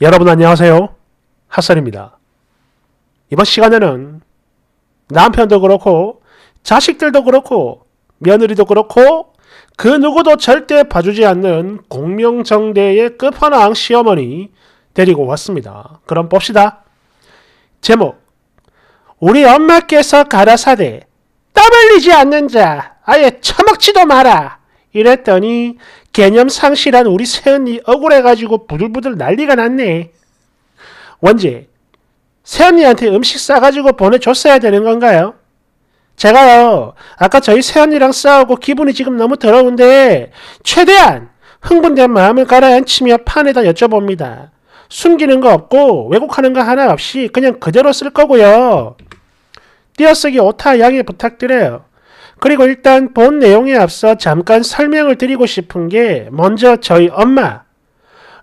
여러분 안녕하세요. 핫설입니다. 이번 시간에는 남편도 그렇고 자식들도 그렇고 며느리도 그렇고 그 누구도 절대 봐주지 않는 공명정대의 끝판왕 시어머니 데리고 왔습니다. 그럼 봅시다. 제목 우리 엄마께서 가라사대 땀 흘리지 않는 자 아예 처먹지도 마라 이랬더니 개념 상실한 우리 세연이 억울해가지고 부들부들 난리가 났네. 원지, 세연이한테 음식 싸가지고 보내줬어야 되는 건가요? 제가요, 아까 저희 세연이랑 싸우고 기분이 지금 너무 더러운데, 최대한 흥분된 마음을 가라앉히며 판에다 여쭤봅니다. 숨기는 거 없고, 왜곡하는 거 하나 없이 그냥 그대로 쓸 거고요. 띄어쓰기 오타 양해 부탁드려요. 그리고 일단 본 내용에 앞서 잠깐 설명을 드리고 싶은 게 먼저 저희 엄마.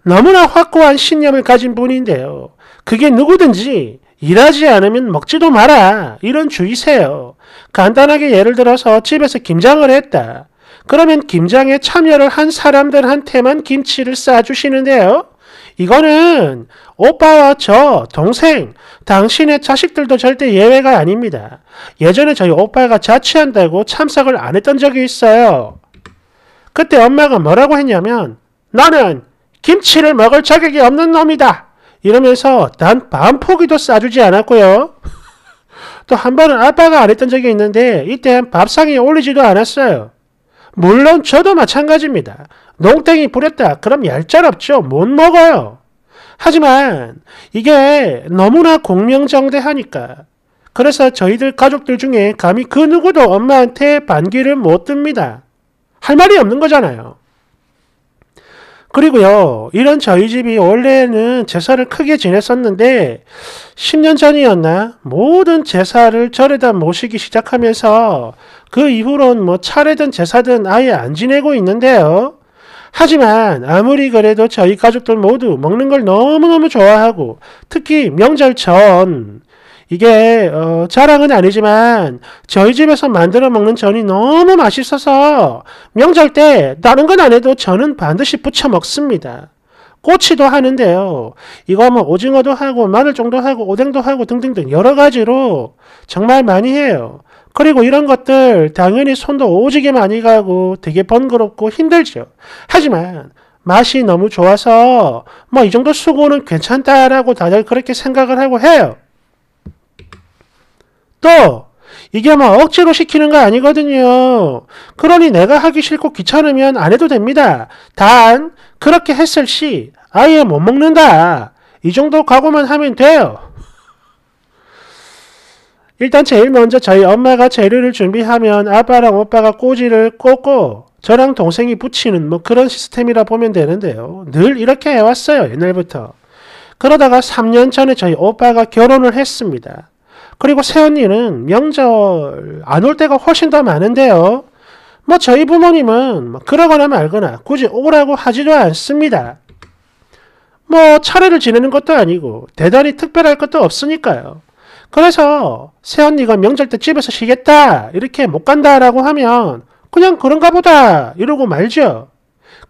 너무나 확고한 신념을 가진 분인데요. 그게 누구든지 일하지 않으면 먹지도 마라. 이런 주의세요. 간단하게 예를 들어서 집에서 김장을 했다. 그러면 김장에 참여를 한 사람들한테만 김치를 싸주시는데요. 이거는 오빠와 저, 동생, 당신의 자식들도 절대 예외가 아닙니다. 예전에 저희 오빠가 자취한다고 참석을 안 했던 적이 있어요. 그때 엄마가 뭐라고 했냐면 나는 김치를 먹을 자격이 없는 놈이다. 이러면서 단 반포기도 싸주지 않았고요. 또 한 번은 아빠가 안 했던 적이 있는데 이때 밥상에 올리지도 않았어요. 물론 저도 마찬가지입니다. 농땡이 부렸다. 그럼 얄짤없죠. 못 먹어요. 하지만 이게 너무나 공명정대하니까 그래서 저희들 가족들 중에 감히 그 누구도 엄마한테 반기를 못 듭니다. 할 말이 없는 거잖아요. 그리고요, 이런 저희 집이 원래는 제사를 크게 지냈었는데, 10년 전이었나? 모든 제사를 절에다 모시기 시작하면서, 그 이후론 뭐 차례든 제사든 아예 안 지내고 있는데요. 하지만 아무리 그래도 저희 가족들 모두 먹는 걸 너무너무 좋아하고 특히 명절 전 이게 어, 자랑은 아니지만 저희 집에서 만들어 먹는 전이 너무 맛있어서 명절 때 다른 건 안 해도 저는 반드시 부쳐 먹습니다. 꼬치도 하는데요. 이거 뭐 오징어도 하고 마늘종도 하고 오뎅도 하고 등등등 여러 가지로 정말 많이 해요. 그리고 이런 것들 당연히 손도 오지게 많이 가고 되게 번거롭고 힘들죠. 하지만 맛이 너무 좋아서 뭐 이 정도 수고는 괜찮다라고 다들 그렇게 생각을 하고 해요. 또 이게 뭐 억지로 시키는 거 아니거든요. 그러니 내가 하기 싫고 귀찮으면 안 해도 됩니다. 단 그렇게 했을 시 아예 못 먹는다. 이 정도 각오만 하면 돼요. 일단 제일 먼저 저희 엄마가 재료를 준비하면 아빠랑 오빠가 꼬지를 꼬고 저랑 동생이 붙이는 뭐 그런 시스템이라 보면 되는데요. 늘 이렇게 해왔어요. 옛날부터. 그러다가 3년 전에 저희 오빠가 결혼을 했습니다. 그리고 새언니는 명절 안 올 때가 훨씬 더 많은데요. 뭐 저희 부모님은 뭐 그러거나 말거나 굳이 오라고 하지도 않습니다. 뭐 차례를 지내는 것도 아니고 대단히 특별할 것도 없으니까요. 그래서 새언니가 명절 때 집에서 쉬겠다 이렇게 못 간다라고 하면 그냥 그런가 보다 이러고 말죠.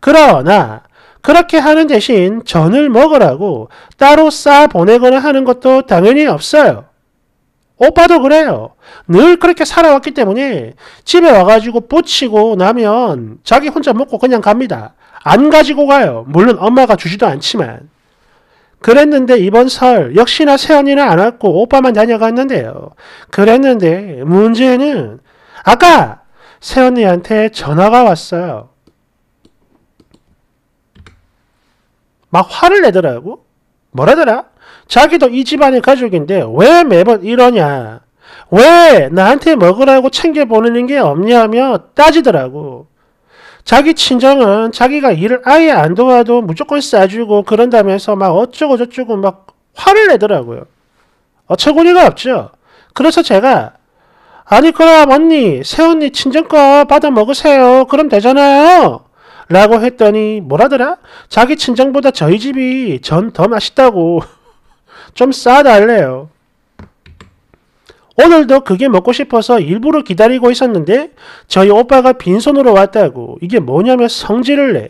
그러나 그렇게 하는 대신 전을 먹으라고 따로 싸 보내거나 하는 것도 당연히 없어요. 오빠도 그래요. 늘 그렇게 살아왔기 때문에 집에 와가지고 뽀치고 나면 자기 혼자 먹고 그냥 갑니다. 안 가지고 가요. 물론 엄마가 주지도 않지만. 그랬는데 이번 설 역시나 세연이는 안 왔고 오빠만 다녀갔는데요. 그랬는데 문제는 아까 세연이한테 전화가 왔어요. 막 화를 내더라고. 뭐라더라? 자기도 이 집안의 가족인데 왜 매번 이러냐. 왜 나한테 먹으라고 챙겨보내는 게 없냐며 따지더라고. 자기 친정은 자기가 일을 아예 안 도와도 무조건 싸주고 그런다면서 막 어쩌고저쩌고 막 화를 내더라고요. 어처구니가 없죠. 그래서 제가 아니 그럼 언니 새언니 친정 거 받아 먹으세요. 그럼 되잖아요. 라고 했더니 뭐라더라? 자기 친정보다 저희 집이 전 더 맛있다고. 좀 싸달래요. 오늘도 그게 먹고 싶어서 일부러 기다리고 있었는데 저희 오빠가 빈손으로 왔다고 이게 뭐냐면 성질을 내.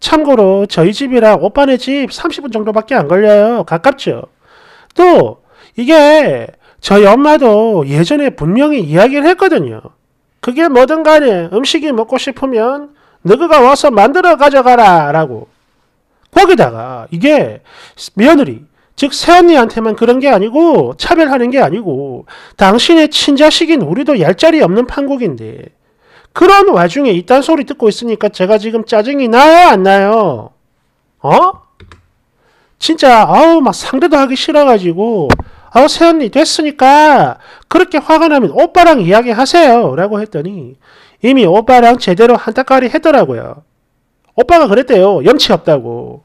참고로 저희 집이랑 오빠네 집 30분 정도밖에 안 걸려요. 가깝죠. 또 이게 저희 엄마도 예전에 분명히 이야기를 했거든요. 그게 뭐든 간에 음식이 먹고 싶으면 너그가 와서 만들어 가져가라 라고. 거기다가 이게 며느리 즉 새언니한테만 그런 게 아니고 차별하는 게 아니고 당신의 친자식인 우리도 얄짤이 없는 판국인데 그런 와중에 이딴 소리 듣고 있으니까 제가 지금 짜증이 나요 안 나요? 어? 진짜 아우 막 상대도 하기 싫어가지고 아우 새언니 됐으니까 그렇게 화가 나면 오빠랑 이야기하세요 라고 했더니 이미 오빠랑 제대로 한따까리 했더라고요. 오빠가 그랬대요. 염치 없다고.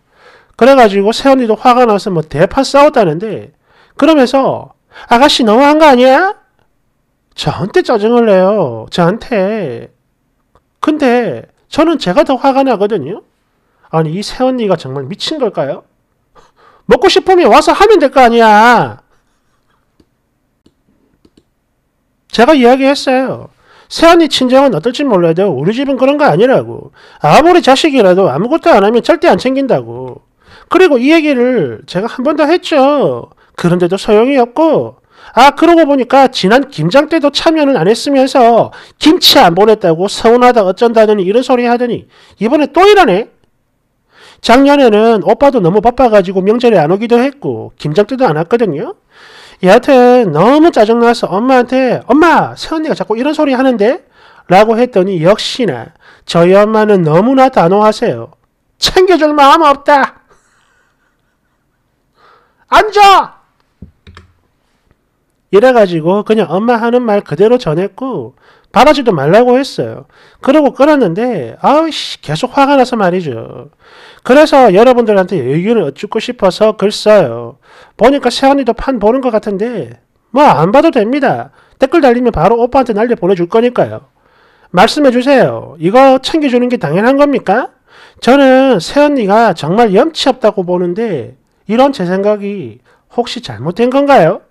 그래가지고 새언니도 화가 나서 뭐 대파 싸웠다는데 그러면서 아가씨 너무한 거 아니야? 저한테 짜증을 내요. 저한테. 근데 저는 제가 더 화가 나거든요. 아니 이 새언니가 정말 미친 걸까요? 먹고 싶으면 와서 하면 될 거 아니야. 제가 이야기했어요. 새언니 친정은 어떨지 몰라도 우리 집은 그런 거 아니라고. 아무리 자식이라도 아무것도 안 하면 절대 안 챙긴다고. 그리고 이 얘기를 제가 한 번 더 했죠. 그런데도 소용이 없고 아 그러고 보니까 지난 김장 때도 참여는 안 했으면서 김치 안 보냈다고 서운하다 어쩐다더니 이런 소리 하더니 이번에 또 이러네? 작년에는 오빠도 너무 바빠가지고 명절에 안 오기도 했고 김장 때도 안 왔거든요. 여하튼 너무 짜증나서 엄마한테 엄마 세언니가 자꾸 이런 소리 하는데? 라고 했더니 역시나 저희 엄마는 너무나 단호하세요. 챙겨줄 마음 없다. 앉아! 이래가지고 그냥 엄마 하는 말 그대로 전했고 바라지도 말라고 했어요. 그러고 끊었는데 아우씨 계속 화가 나서 말이죠. 그래서 여러분들한테 의견을 얻고 싶어서 글 써요. 보니까 세언니도 판 보는 것 같은데 뭐 안 봐도 됩니다. 댓글 달리면 바로 오빠한테 날려 보내줄 거니까요. 말씀해 주세요. 이거 챙겨주는 게 당연한 겁니까? 저는 새언니가 정말 염치 없다고 보는데 이런 제 생각이 혹시 잘못된 건가요?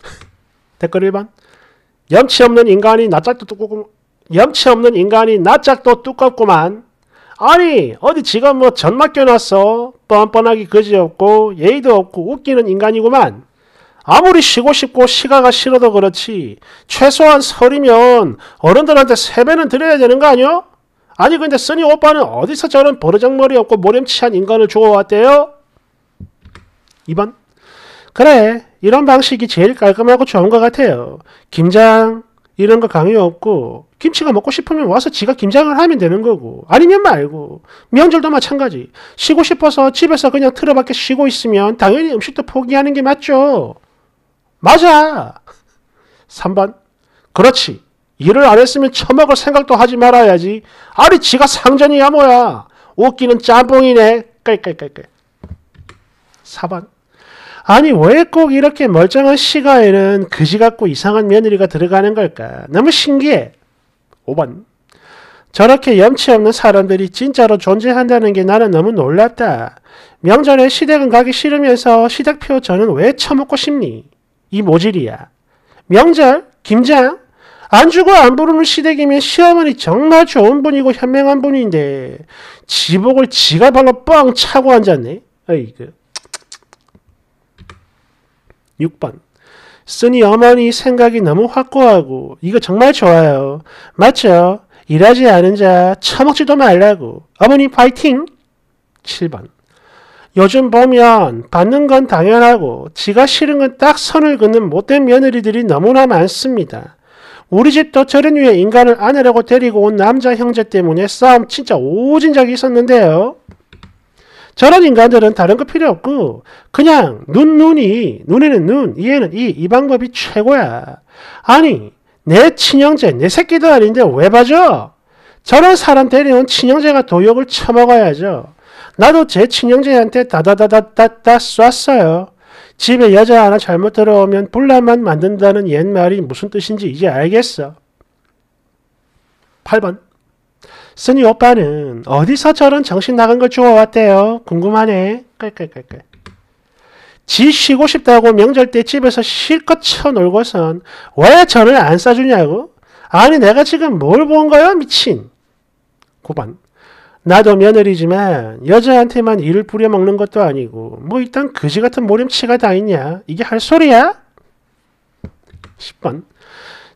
댓글 1번 염치 없는 인간이 낯짝도 두껍구만 염치 없는 인간이 낯짝도 두껍구만 아니 어디 지가 뭐전 맡겨놨어 뻔뻔하기 그지없고 예의도 없고 웃기는 인간이구만 아무리 쉬고 싶고 시간가 싫어도 그렇지 최소한 설이면 어른들한테 세배는 드려야 되는 거 아니요? 아니 근데 쓰니 오빠는 어디서 저런 버르장머리 없고 모렴치한 인간을 주워왔대요? 2번 그래 이런 방식이 제일 깔끔하고 좋은 것 같아요. 김장 이런 거 강요 없고 김치가 먹고 싶으면 와서 지가 김장을 하면 되는 거고 아니면 말고 명절도 마찬가지 쉬고 싶어서 집에서 그냥 틀어박혀 쉬고 있으면 당연히 음식도 포기하는 게 맞죠. 맞아. 3번 그렇지. 일을 안 했으면 처먹을 생각도 하지 말아야지. 아니 지가 상전이야 뭐야. 웃기는 짬뽕이네. 깔깔깔깔. 4번. 아니 왜 꼭 이렇게 멀쩡한 시가에는 그지 같고 이상한 며느리가 들어가는 걸까? 너무 신기해. 5번. 저렇게 염치 없는 사람들이 진짜로 존재한다는 게 나는 너무 놀랍다. 명절에 시댁은 가기 싫으면서 시댁표 저는 왜 처먹고 싶니? 이 모질이야. 명절? 김장? 안주고 안 부르는 시댁이면 시어머니 정말 좋은 분이고 현명한 분인데 지복을 지가 발로 뻥 차고 앉았네. 아이그 6번 쓰니 어머니 생각이 너무 확고하고 이거 정말 좋아요. 맞죠? 일하지 않은 자 처먹지도 말라고. 어머니 파이팅! 7번 요즘 보면 받는 건 당연하고 지가 싫은 건 딱 선을 긋는 못된 며느리들이 너무나 많습니다. 우리 집 덫철은 위에 인간을 아내라고 데리고 온 남자 형제 때문에 싸움 진짜 오진 적이 있었는데요. 저런 인간들은 다른 거 필요 없고 그냥 눈 눈이 눈에는 눈 이에는 이 이 방법이 최고야. 아니 내 친형제 내 새끼도 아닌데 왜 봐줘? 저런 사람 데려온 친형제가 도욕을 처먹어야죠. 나도 제 친형제한테 다다다다다다 쐈어요. 집에 여자 하나 잘못 들어오면 폴라만 만든다는 옛말이 무슨 뜻인지 이제 알겠어. 8번 스니 오빠는 어디서 저런 정신 나간 걸 주워왔대요? 궁금하네. 깔깔깔깔. 지 쉬고 싶다고 명절 때 집에서 실컷 쳐놀고선 왜 저를 안 싸주냐고? 아니 내가 지금 뭘 본 거야 미친. 9번 나도 며느리지만 여자한테만 일을 부려먹는 것도 아니고 뭐 일단 그지 같은 모렴치가 다 있냐? 이게 할 소리야? 10번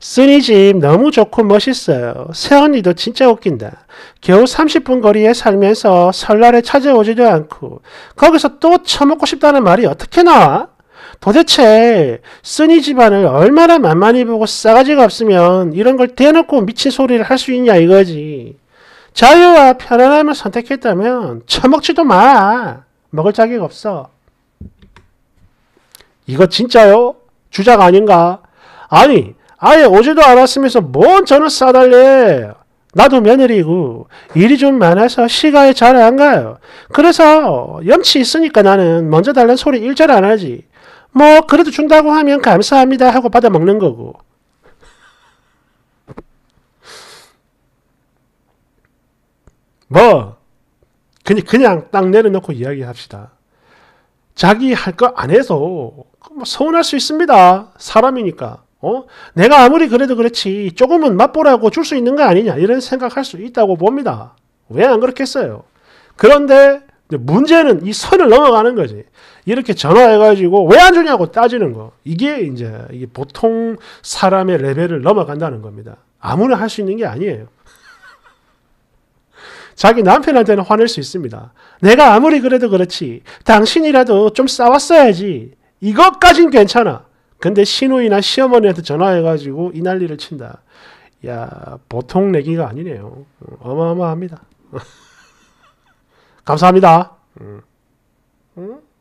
쓰니 집 너무 좋고 멋있어요. 새언니도 진짜 웃긴다. 겨우 30분 거리에 살면서 설날에 찾아오지도 않고 거기서 또 처먹고 싶다는 말이 어떻게 나와? 도대체 쓰니 집안을 얼마나 만만히 보고 싸가지가 없으면 이런 걸 대놓고 미친 소리를 할 수 있냐 이거지. 자유와 편안함을 선택했다면 처먹지도 마. 먹을 자격 없어. 이거 진짜요? 주작 아닌가? 아니, 아예 오지도 않았으면서 뭔 전을 싸달래. 나도 며느리고 일이 좀 많아서 시가에 잘 안 가요. 그래서 염치 있으니까 나는 먼저 달란 소리 일절 안 하지. 뭐 그래도 준다고 하면 감사합니다 하고 받아먹는 거고. 뭐 그냥 그냥 딱 내려놓고 이야기합시다. 자기 할 거 안 해서 뭐 서운할 수 있습니다. 사람이니까. 어? 내가 아무리 그래도 그렇지 조금은 맛보라고 줄 수 있는 거 아니냐 이런 생각할 수 있다고 봅니다. 왜 안 그렇겠어요? 그런데 문제는 이 선을 넘어가는 거지. 이렇게 전화해가지고 왜 안 주냐고 따지는 거. 이게 이제 이게 보통 사람의 레벨을 넘어간다는 겁니다. 아무나 할 수 있는 게 아니에요. 자기 남편한테는 화낼 수 있습니다. 내가 아무리 그래도 그렇지. 당신이라도 좀 싸웠어야지. 이것까진 괜찮아. 근데 시누이나 시어머니한테 전화해가지고 이 난리를 친다. 야, 보통 내기가 아니네요. 어, 어마어마합니다. 감사합니다. 응? 음. 응? 음?